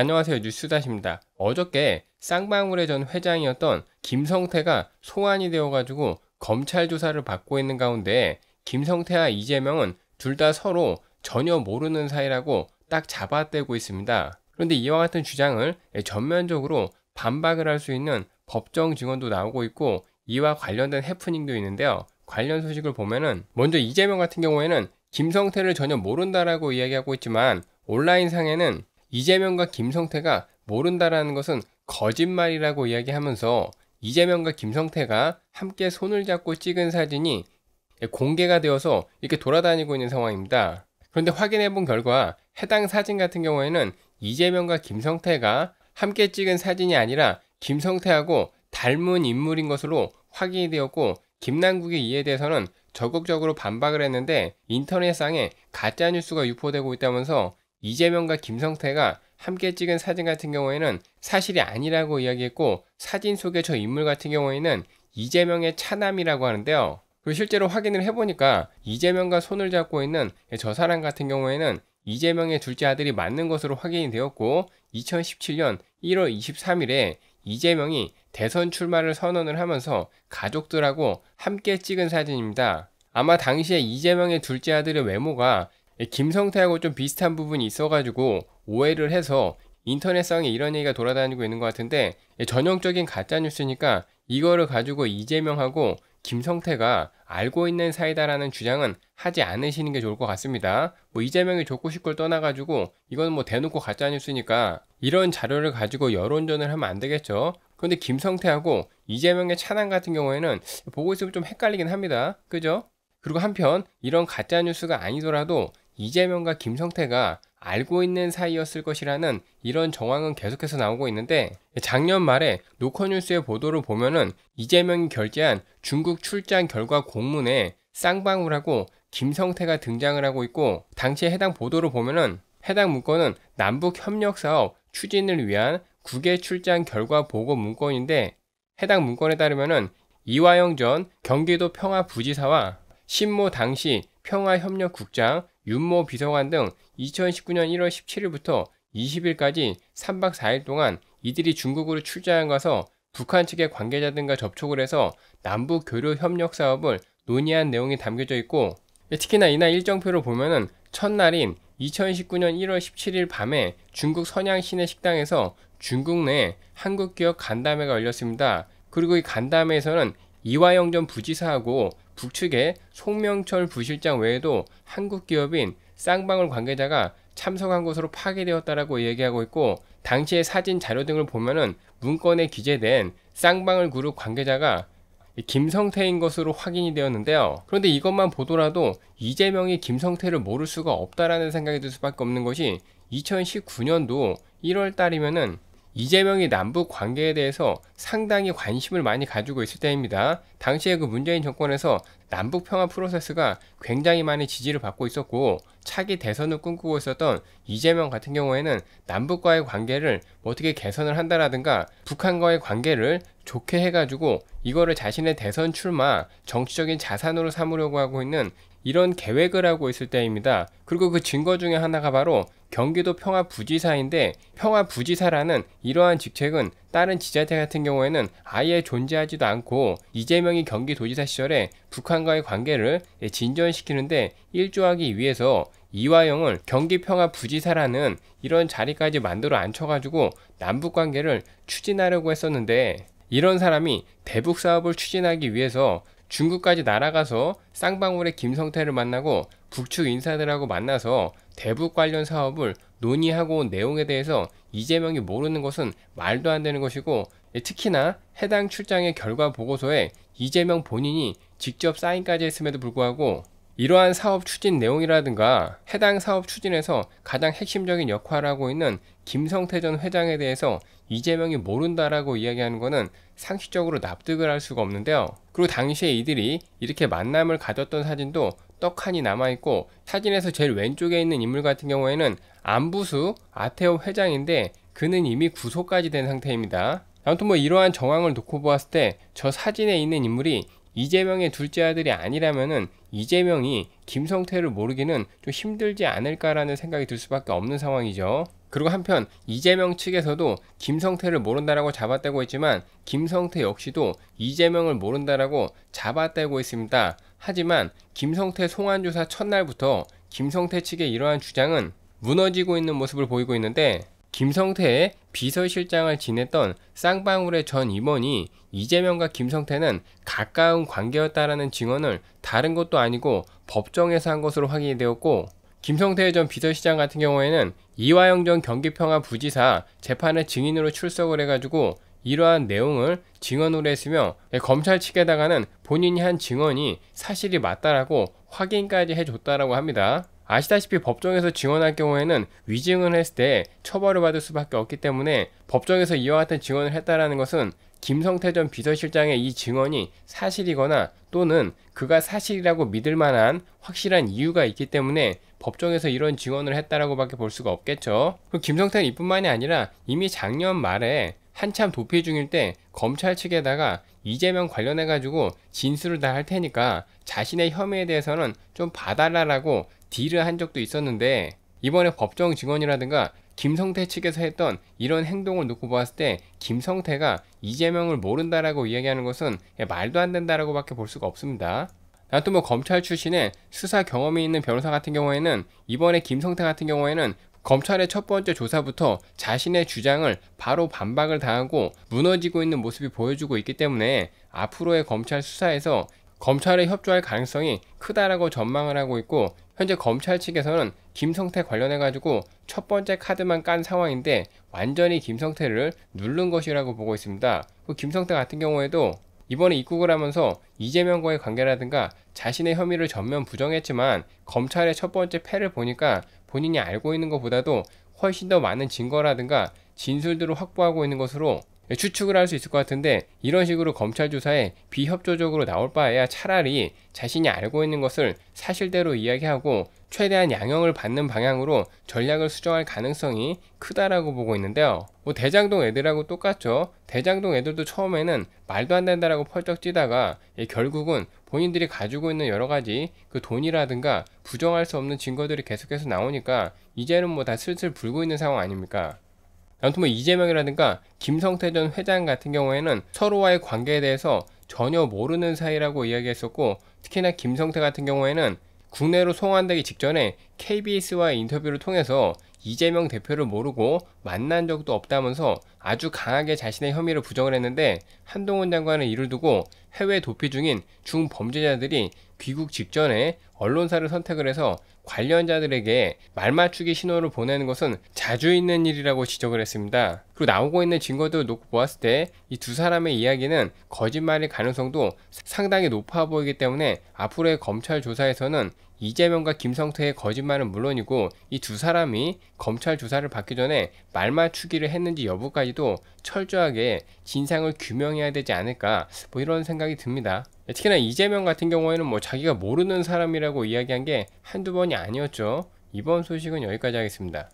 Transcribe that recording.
안녕하세요 뉴스다입니다 어저께 쌍방울의 전 회장이었던 김성태가 소환이 되어가지고 검찰 조사를 받고 있는 가운데 김성태와 이재명은 둘 다 서로 전혀 모르는 사이라고 딱 잡아떼고 있습니다. 그런데 이와 같은 주장을 전면적으로 반박을 할 수 있는 법정 증언도 나오고 있고 이와 관련된 해프닝도 있는데요. 관련 소식을 보면은 먼저 이재명 같은 경우에는 김성태를 전혀 모른다라고 이야기하고 있지만 온라인상에는 이재명과 김성태가 모른다라는 것은 거짓말이라고 이야기하면서 이재명과 김성태가 함께 손을 잡고 찍은 사진이 공개가 되어서 이렇게 돌아다니고 있는 상황입니다. 그런데 확인해 본 결과 해당 사진 같은 경우에는 이재명과 김성태가 함께 찍은 사진이 아니라 김성태하고 닮은 인물인 것으로 확인이 되었고 김남국이 이에 대해서는 적극적으로 반박을 했는데 인터넷상에 가짜뉴스가 유포되고 있다면서 이재명과 김성태가 함께 찍은 사진 같은 경우에는 사실이 아니라고 이야기했고 사진 속의 저 인물 같은 경우에는 이재명의 차남이라고 하는데요. 그리고 실제로 확인을 해보니까 이재명과 손을 잡고 있는 저 사람 같은 경우에는 이재명의 둘째 아들이 맞는 것으로 확인이 되었고 2017년 1월 23일에 이재명이 대선 출마를 선언을 하면서 가족들하고 함께 찍은 사진입니다. 아마 당시에 이재명의 둘째 아들의 외모가 예, 김성태하고 좀 비슷한 부분이 있어가지고 오해를 해서 인터넷상에 이런 얘기가 돌아다니고 있는 것 같은데 예, 전형적인 가짜뉴스니까 이거를 가지고 이재명하고 김성태가 알고 있는 사이다라는 주장은 하지 않으시는 게 좋을 것 같습니다. 뭐 이재명이 좋고 싶을 떠나가지고 이건 뭐 대놓고 가짜뉴스니까 이런 자료를 가지고 여론전을 하면 안 되겠죠. 그런데 김성태하고 이재명의 차단 같은 경우에는 보고 있으면 좀 헷갈리긴 합니다. 그죠? 그리고 한편 이런 가짜뉴스가 아니더라도 이재명과 김성태가 알고 있는 사이였을 것이라는 이런 정황은 계속해서 나오고 있는데 작년 말에 노컷뉴스의 보도를 보면은 이재명이 결재한 중국 출장 결과 공문에 쌍방울하고 김성태가 등장을 하고 있고 당시에 해당 보도를 보면은 해당 문건은 남북 협력 사업 추진을 위한 국외 출장 결과 보고 문건인데 해당 문건에 따르면은 이화영 전 경기도 평화부지사와 신모 당시 평화협력국장 윤모 비서관 등 2019년 1월 17일부터 20일까지 3박 4일 동안 이들이 중국으로 출장한 가서 북한 측의 관계자 등과 접촉을 해서 남북 교류 협력 사업을 논의한 내용이 담겨져 있고 특히나 이날 일정표를 보면은 첫날인 2019년 1월 17일 밤에 중국 선양 시내 식당에서 중국 내 한국 기업 간담회가 열렸습니다. 그리고 이 간담회에서는 이화영 전 부지사하고 북측에 송명철 부실장 외에도 한국 기업인 쌍방울 관계자가 참석한 것으로 파괴되었다라고 얘기하고 있고 당시의 사진 자료 등을 보면은 문건에 기재된 쌍방울 그룹 관계자가 김성태인 것으로 확인이 되었는데요. 그런데 이것만 보더라도 이재명이 김성태를 모를 수가 없다라는 생각이 들 수밖에 없는 것이 2019년도 1월 달이면은 이재명이 남북 관계에 대해서 상당히 관심을 많이 가지고 있을 때입니다. 당시에 그 문재인 정권에서 남북 평화 프로세스가 굉장히 많이 지지를 받고 있었고 차기 대선을 꿈꾸고 있었던 이재명 같은 경우에는 남북과의 관계를 뭐 어떻게 개선을 한다라든가 북한과의 관계를 좋게 해가지고 이거를 자신의 대선 출마 정치적인 자산으로 삼으려고 하고 있는 이런 계획을 하고 있을 때입니다. 그리고 그 증거 중에 하나가 바로 경기도 평화부지사인데 평화부지사라는 이러한 직책은 다른 지자체 같은 경우에는 아예 존재하지도 않고 이재명이 경기도지사 시절에 북한과의 관계를 진전시키는데 일조하기 위해서 이화영을 경기평화부지사라는 이런 자리까지 만들어 앉혀가지고 남북관계를 추진하려고 했었는데 이런 사람이 대북 사업을 추진하기 위해서 중국까지 날아가서 쌍방울의 김성태를 만나고 북측 인사들하고 만나서 대북 관련 사업을 논의하고 온 내용에 대해서 이재명이 모르는 것은 말도 안 되는 것이고 예, 특히나 해당 출장의 결과 보고서에 이재명 본인이 직접 사인까지 했음에도 불구하고 이러한 사업 추진 내용이라든가 해당 사업 추진에서 가장 핵심적인 역할을 하고 있는 김성태 전 회장에 대해서 이재명이 모른다라고 이야기하는 것은 상식적으로 납득을 할 수가 없는데요. 그리고 당시에 이들이 이렇게 만남을 가졌던 사진도 떡하니 남아있고 사진에서 제일 왼쪽에 있는 인물 같은 경우에는 안부수 아테오 회장인데 그는 이미 구속까지 된 상태입니다. 아무튼 뭐 이러한 정황을 놓고 보았을 때 저 사진에 있는 인물이 이재명의 둘째 아들이 아니라면은 이재명이 김성태를 모르기는 좀 힘들지 않을까라는 생각이 들 수밖에 없는 상황이죠. 그리고 한편 이재명 측에서도 김성태를 모른다라고 잡아떼고 있지만 김성태 역시도 이재명을 모른다라고 잡아떼고 있습니다. 하지만 김성태 송환조사 첫날부터 김성태 측의 이러한 주장은 무너지고 있는 모습을 보이고 있는데 김성태의 비서실장을 지냈던 쌍방울의 전 임원이 이재명과 김성태는 가까운 관계였다라는 증언을 다른 것도 아니고 법정에서 한 것으로 확인이 되었고 김성태 의전 비서실장 같은 경우에는 이화영 전 경기평화부지사 재판의 증인으로 출석을 해가지고 이러한 내용을 증언으로 했으며 예, 검찰 측에다가는 본인이 한 증언이 사실이 맞다라고 확인까지 해줬다라고 합니다. 아시다시피 법정에서 증언할 경우에는 위증을 했을 때 처벌을 받을 수밖에 없기 때문에 법정에서 이와 같은 증언을 했다라는 것은 김성태 전 비서실장의 이 증언이 사실이거나 또는 그가 사실이라고 믿을 만한 확실한 이유가 있기 때문에 법정에서 이런 증언을 했다라고 밖에 볼 수가 없겠죠. 그 김성태는 이뿐만이 아니라 이미 작년 말에 한참 도피 중일 때 검찰 측에다가 이재명 관련해가지고 진술을 다 할 테니까 자신의 혐의에 대해서는 좀 봐달라라고 딜을 한 적도 있었는데 이번에 법정 증언이라든가 김성태 측에서 했던 이런 행동을 놓고 봤을 때 김성태가 이재명을 모른다라고 이야기하는 것은 말도 안 된다라고 밖에 볼 수가 없습니다. 나 또 뭐 검찰 출신의 수사 경험이 있는 변호사 같은 경우에는 이번에 김성태 같은 경우에는 검찰의 첫 번째 조사부터 자신의 주장을 바로 반박을 당하고 무너지고 있는 모습이 보여주고 있기 때문에 앞으로의 검찰 수사에서 검찰에 협조할 가능성이 크다라고 전망을 하고 있고 현재 검찰 측에서는 김성태 관련해 가지고 첫 번째 카드만 깐 상황인데 완전히 김성태를 누른 것이라고 보고 있습니다. 그 김성태 같은 경우에도 이번에 입국을 하면서 이재명과의 관계라든가 자신의 혐의를 전면 부정했지만 검찰의 첫 번째 패를 보니까 본인이 알고 있는 것보다도 훨씬 더 많은 증거라든가 진술들을 확보하고 있는 것으로 추측을 할 수 있을 것 같은데 이런 식으로 검찰 조사에 비협조적으로 나올 바에야 차라리 자신이 알고 있는 것을 사실대로 이야기하고 최대한 양형을 받는 방향으로 전략을 수정할 가능성이 크다라고 보고 있는데요. 뭐 대장동 애들하고 똑같죠. 대장동 애들도 처음에는 말도 안 된다라고 펄쩍 뛰다가 예, 결국은 본인들이 가지고 있는 여러 가지 그 돈이라든가 부정할 수 없는 증거들이 계속해서 나오니까 이제는 뭐 다 슬슬 불고 있는 상황 아닙니까? 아무튼 뭐 이재명이라든가 김성태 전 회장 같은 경우에는 서로와의 관계에 대해서 전혀 모르는 사이라고 이야기했었고 특히나 김성태 같은 경우에는 국내로 송환되기 직전에 KBS와의 인터뷰를 통해서 이재명 대표를 모르고 만난 적도 없다면서 아주 강하게 자신의 혐의를 부정을 했는데 한동훈 장관은 이를 두고 해외 도피 중인 중범죄자들이 귀국 직전에 언론사를 선택을 해서 관련자들에게 말 맞추기 신호를 보내는 것은 자주 있는 일이라고 지적을 했습니다. 그리고 나오고 있는 증거들을 놓고 보았을 때 이 두 사람의 이야기는 거짓말일 가능성도 상당히 높아 보이기 때문에 앞으로의 검찰 조사에서는 이재명과 김성태의 거짓말은 물론이고 이 두 사람이 검찰 조사를 받기 전에 말 맞추기를 했는지 여부까지도 철저하게 진상을 규명해야 되지 않을까 뭐 이런 생각이 듭니다. 네, 특히나 이재명 같은 경우에는 뭐 자기가 모르는 사람이라고 이야기한 게 한두 번이 아니었죠. 이번 소식은 여기까지 하겠습니다.